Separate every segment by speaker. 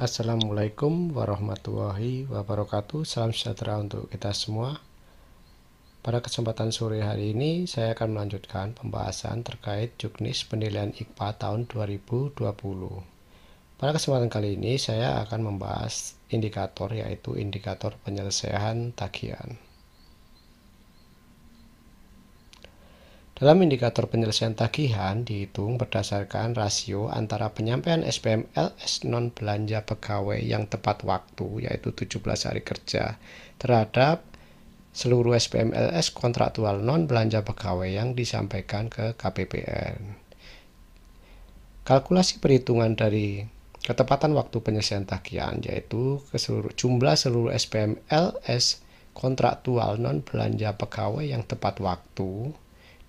Speaker 1: Assalamualaikum warahmatullahi wabarakatuh Salam sejahtera untuk kita semua Pada kesempatan sore hari ini Saya akan melanjutkan pembahasan terkait Juknis penilaian IKPA tahun 2020 Pada kesempatan kali ini saya akan membahas indikator yaitu indikator penyelesaian tagihan Dalam indikator penyelesaian tagihan dihitung berdasarkan rasio antara penyampaian SPM LS non belanja pegawai yang tepat waktu yaitu 17 hari kerja terhadap seluruh SPM LS kontraktual non belanja pegawai yang disampaikan ke KPPN. Kalkulasi perhitungan dari ketepatan waktu penyelesaian tagihan yaitu keseluruh, jumlah seluruh SPM LS kontraktual non belanja pegawai yang tepat waktu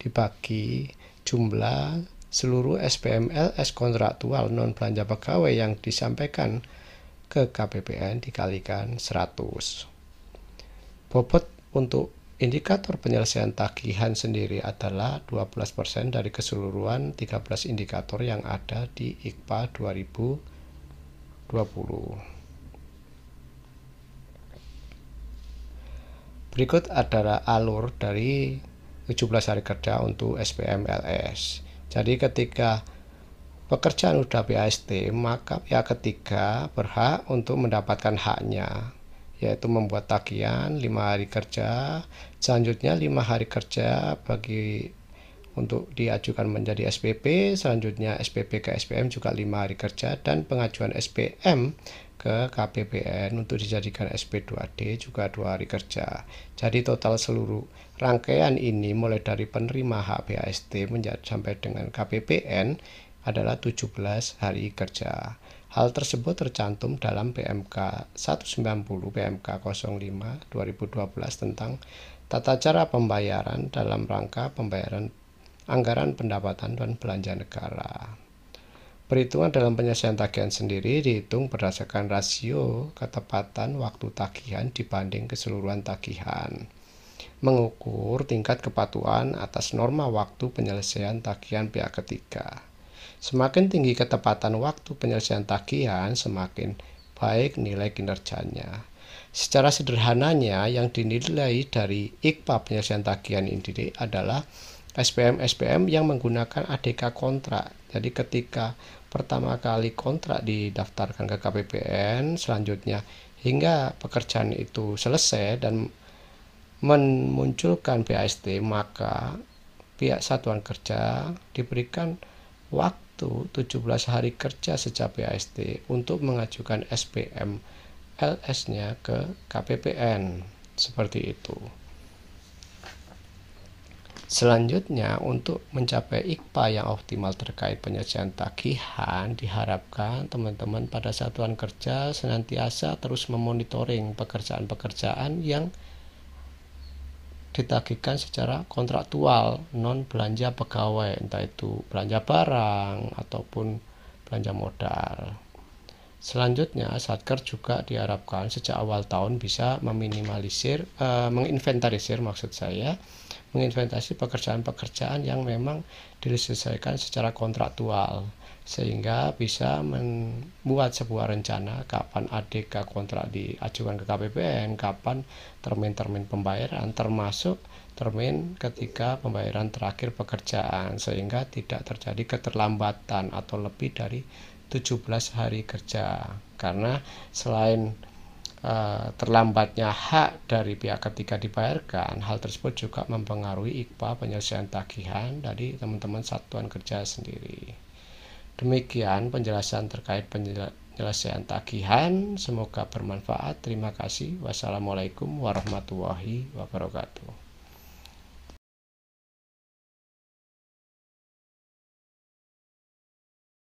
Speaker 1: dibagi jumlah seluruh SPMLS kontraktual non belanja pegawai yang disampaikan ke KPPN dikalikan 100. Bobot untuk indikator penyelesaian tagihan sendiri adalah 12% dari keseluruhan 13 indikator yang ada di IKPA 2020. Berikut adalah alur dari 17 hari kerja untuk SPM LS. Jadi ketika pekerjaan sudah BAST, maka pihak ya ketiga berhak untuk mendapatkan haknya, yaitu membuat tagihan 5 hari kerja, selanjutnya 5 hari kerja bagi untuk diajukan menjadi SPP, selanjutnya SPP ke SPM juga 5 hari kerja dan pengajuan SPM ke KPPN untuk dijadikan SP2D juga dua hari kerja. Jadi total seluruh rangkaian ini mulai dari penerima hak menjadi sampai dengan KPPN adalah 17 hari kerja. Hal tersebut tercantum dalam PMK 190 PMK 05 2012 tentang tata cara pembayaran dalam rangka pembayaran anggaran pendapatan dan belanja negara. Perhitungan dalam penyelesaian tagihan sendiri dihitung berdasarkan rasio ketepatan waktu tagihan dibanding keseluruhan tagihan. Mengukur tingkat kepatuhan atas norma waktu penyelesaian tagihan pihak ketiga. Semakin tinggi ketepatan waktu penyelesaian tagihan, semakin baik nilai kinerjanya. Secara sederhananya, yang dinilai dari IKPA penyelesaian tagihan ini adalah SPM-SPM yang menggunakan ADK kontrak. Jadi ketika pertama kali kontrak didaftarkan ke KPPN, selanjutnya hingga pekerjaan itu selesai dan memunculkan BAST, maka pihak satuan kerja diberikan waktu 17 hari kerja sejak BAST untuk mengajukan SPM LS-nya ke KPPN. Seperti itu. Selanjutnya, untuk mencapai IKPA yang optimal terkait penyelesaian tagihan, diharapkan teman-teman pada satuan kerja senantiasa terus memonitoring pekerjaan-pekerjaan yang ditagihkan secara kontraktual non belanja pegawai entah itu belanja barang ataupun belanja modal. Selanjutnya, satker juga diharapkan sejak awal tahun bisa meminimalisir, e, menginventarisir maksud saya, menginventarisir pekerjaan-pekerjaan yang memang diselesaikan secara kontraktual sehingga bisa membuat sebuah rencana kapan ADK kontrak diajukan ke KPPN, kapan termin-termin pembayaran termasuk termin ketika pembayaran terakhir pekerjaan sehingga tidak terjadi keterlambatan atau lebih dari 17 hari kerja karena selain uh, terlambatnya hak dari pihak ketiga dibayarkan hal tersebut juga mempengaruhi IKPA penyelesaian tagihan dari teman-teman satuan kerja sendiri demikian penjelasan terkait penyelesaian tagihan semoga bermanfaat terima kasih wassalamualaikum warahmatullahi wabarakatuh